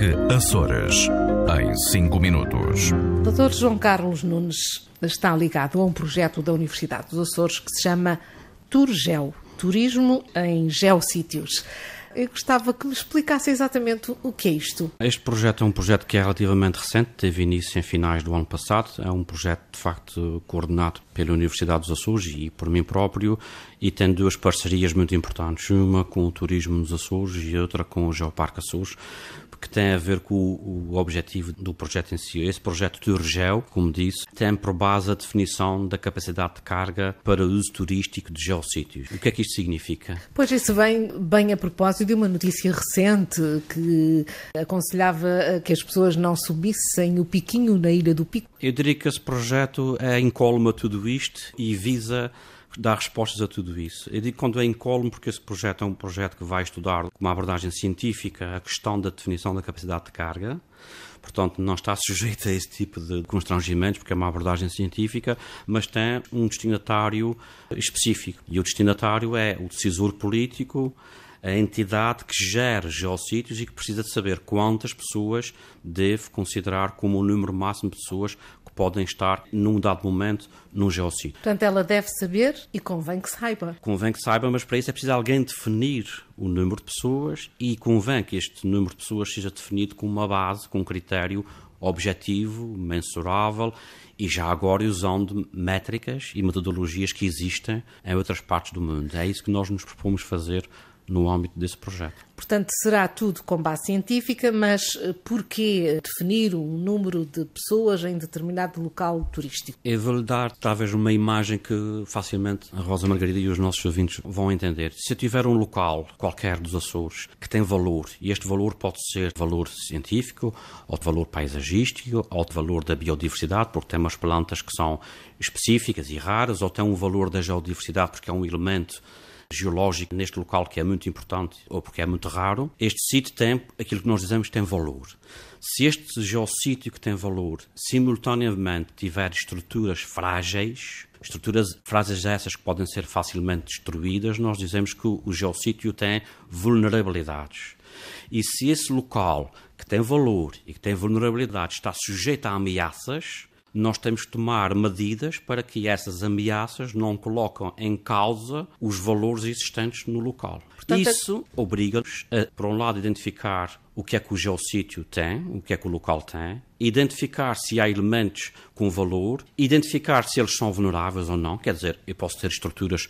Moçambique, Açores, em 5 minutos. O doutor João Carlos Nunes está ligado a um projeto da Universidade dos Açores que se chama Turgel Turismo em Geossítios. Eu gostava que me explicasse exatamente o que é isto. Este projeto é um projeto que é relativamente recente, teve início em finais do ano passado. É um projeto, de facto, coordenado pela Universidade dos Açores e por mim próprio, e tem duas parcerias muito importantes: uma com o turismo dos Açores e outra com o Geoparque Açores que tem a ver com o, objetivo do projeto em si. Esse projeto de Urgel, como disse, tem por base a definição da capacidade de carga para uso turístico de geossítios. O que é que isto significa? Pois isso vem bem a propósito de uma notícia recente que aconselhava que as pessoas não subissem o piquinho na Ilha do Pico. Eu diria que esse projeto é incólume a tudo isto e visa dar respostas a tudo isso. Eu digo quando é incólume porque esse projeto é um projeto que vai estudar com uma abordagem científica a questão da definição da capacidade de carga, portanto não está sujeito a esse tipo de constrangimentos porque é uma abordagem científica, mas tem um destinatário específico. E o destinatário é o decisor político, a entidade que gera geossítios e que precisa de saber quantas pessoas deve considerar como o número máximo de pessoas que podem estar num dado momento num geossídio. Portanto, ela deve saber e convém que saiba. Convém que saiba, mas para isso é preciso alguém definir o número de pessoas e convém que este número de pessoas seja definido com uma base, com um critério objetivo, mensurável e já agora usando métricas e metodologias que existem em outras partes do mundo. É isso que nós nos propomos fazer no âmbito desse projeto. Portanto, será tudo com base científica, mas eh, por que definir um número de pessoas em determinado local turístico? É validar talvez uma imagem que facilmente a Rosa Margarida e os nossos ouvintes vão entender. Se eu tiver um local qualquer dos Açores que tem valor, e este valor pode ser valor científico, ou de valor paisagístico, ou de valor da biodiversidade, porque tem umas plantas que são específicas e raras, ou tem um valor da geodiversidade, porque é um elemento geológico neste local que é muito importante ou porque é muito raro, este sítio tem aquilo que nós dizemos que tem valor. Se este geossítio que tem valor simultaneamente tiver estruturas frágeis, estruturas frágeis essas que podem ser facilmente destruídas, nós dizemos que o geossítio tem vulnerabilidades. E se esse local que tem valor e que tem vulnerabilidade está sujeito a ameaças, nós temos que tomar medidas para que essas ameaças não coloquem em causa os valores existentes no local. Portanto, Isso é... obriga-nos a, por um lado, identificar o que é que o geossítio tem, o que é que o local tem, identificar se há elementos com valor, identificar se eles são vulneráveis ou não, quer dizer, eu posso ter estruturas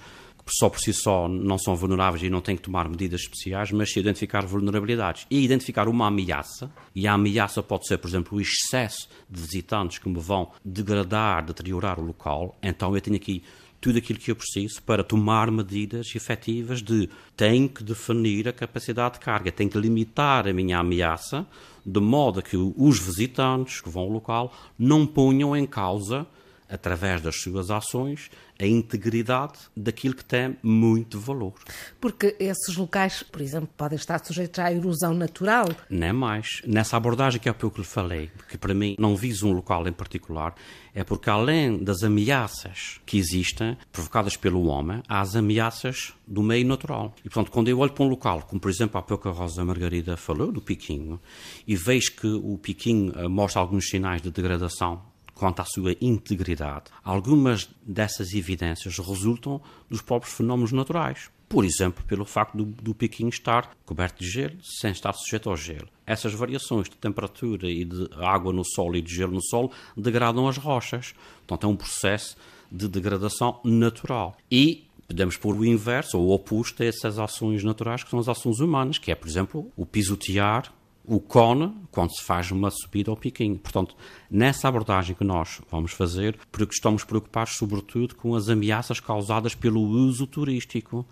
só por si só não são vulneráveis e não têm que tomar medidas especiais, mas se identificar vulnerabilidades e identificar uma ameaça, e a ameaça pode ser, por exemplo, o excesso de visitantes que me vão degradar, deteriorar o local, então eu tenho aqui tudo aquilo que eu preciso para tomar medidas efetivas de tenho que definir a capacidade de carga, tenho que limitar a minha ameaça de modo a que os visitantes que vão ao local não ponham em causa através das suas ações, a integridade daquilo que tem muito valor. Porque esses locais, por exemplo, podem estar sujeitos à erosão natural. Nem mais. Nessa abordagem que é pouco lhe falei, que para mim não visa um local em particular, é porque além das ameaças que existem, provocadas pelo homem, há as ameaças do meio natural. E, portanto, quando eu olho para um local, como por exemplo há pouco a Rosa Margarida falou, do Piquinho, e vejo que o Piquinho eh, mostra alguns sinais de degradação quanto à sua integridade. Algumas dessas evidências resultam dos próprios fenómenos naturais. Por exemplo, pelo facto do, do Pequim estar coberto de gelo, sem estar sujeito ao gelo. Essas variações de temperatura e de água no solo e de gelo no solo degradam as rochas. Portanto, é um processo de degradação natural. E podemos pôr o inverso ou o oposto a essas ações naturais, que são as ações humanas, que é, por exemplo, o pisotear o cone quando se faz uma subida ao piquinho. Portanto, nessa abordagem que nós vamos fazer, porque estamos preocupados sobretudo com as ameaças causadas pelo uso turístico,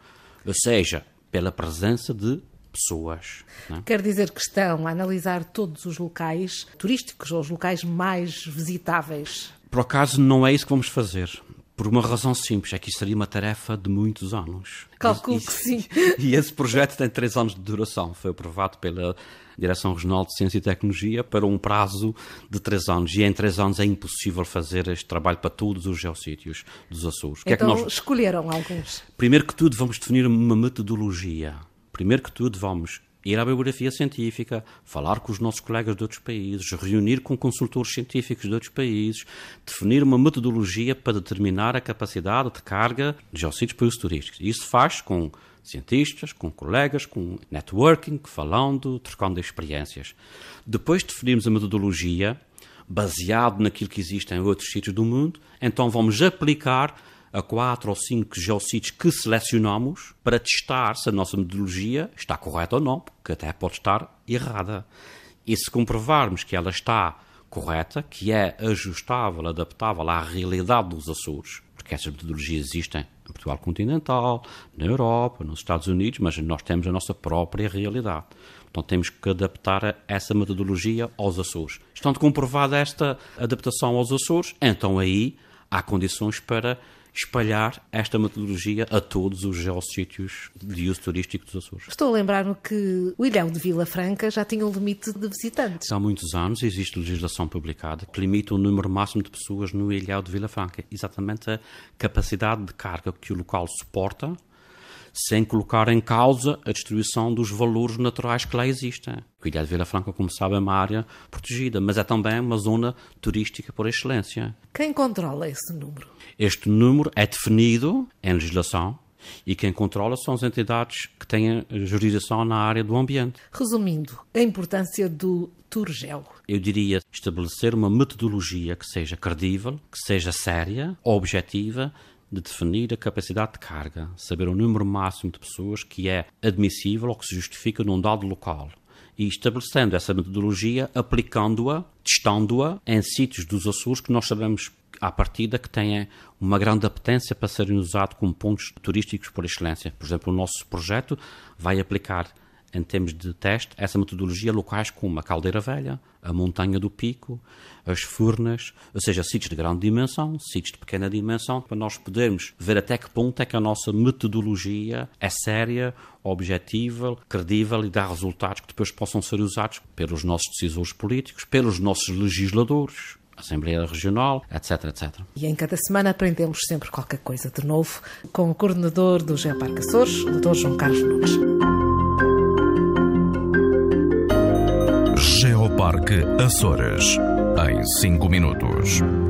ou seja, pela presença de pessoas. É? Quer dizer que estão a analisar todos os locais turísticos ou os locais mais visitáveis? Por acaso, não é isso que vamos fazer. Por uma razão simples, é que isso seria uma tarefa de muitos anos. Calculo que sim. E esse projeto tem três anos de duração. Foi aprovado pela Direção Regional de Ciência e Tecnologia para um prazo de três anos. E em três anos é impossível fazer este trabalho para todos os geossítios dos Açores. Então, que é que então, nós... escolheram alguns. Primeiro que tudo, vamos definir uma metodologia. Primeiro que tudo, vamos ir à bibliografia científica, falar com os nossos colegas de outros países, reunir com consultores científicos de outros países, definir uma metodologia para determinar a capacidade de carga de geossítios para os turísticos. Isso faz com cientistas, com colegas, com networking, falando, trocando experiências. Depois definimos a metodologia baseado naquilo que existe em outros sítios do mundo, então vamos aplicar a quatro ou cinco geossites que selecionamos para testar se a nossa metodologia está correta ou não, que até pode estar errada. E se comprovarmos que ela está correta, que é ajustável, adaptável à realidade dos Açores, porque essas metodologias existem em Portugal continental, na Europa, nos Estados Unidos, mas nós temos a nossa própria realidade. Então temos que adaptar essa metodologia aos Açores. Estando comprovada esta adaptação aos Açores, então aí há condições para espalhar esta metodologia a todos os geossítios de uso turístico dos Açores. Estou a lembrar-me que o Ilhéu de Vila Franca já tinha um limite de visitantes. Há muitos anos existe legislação publicada que limita o número máximo de pessoas no Ilhéu de Vila Franca, exatamente a capacidade de carga que o local suporta sem colocar em causa a destruição dos valores naturais que lá existem. O Ilha de Vila Franca, como sabe, é uma área protegida, mas é também uma zona turística por excelência. Quem controla esse número? Este número é definido em legislação e quem controla são as entidades que têm jurisdição na área do ambiente. Resumindo, a importância do Turgel. Eu diria estabelecer uma metodologia que seja credível, que seja séria, objetiva, de definir a capacidade de carga, saber o número máximo de pessoas que é admissível ou que se justifica num dado local. E estabelecendo essa metodologia, aplicando-a, testando-a em sítios dos Açores que nós sabemos à partida que têm uma grande apetência para serem usados como pontos turísticos por excelência. Por exemplo, o nosso projeto vai aplicar em termos de teste, essa metodologia locais como a Caldeira Velha, a Montanha do Pico, as Furnas, ou seja, sítios de grande dimensão, sítios de pequena dimensão, para nós podermos ver até que ponto é que a nossa metodologia é séria, objetiva, credível e dá resultados que depois possam ser usados pelos nossos decisores políticos, pelos nossos legisladores, Assembleia Regional, etc, etc. E em cada semana aprendemos sempre qualquer coisa de novo com o coordenador do Geoparque Açores, o Dr. João Carlos Nunes. Açores, em 5 minutos.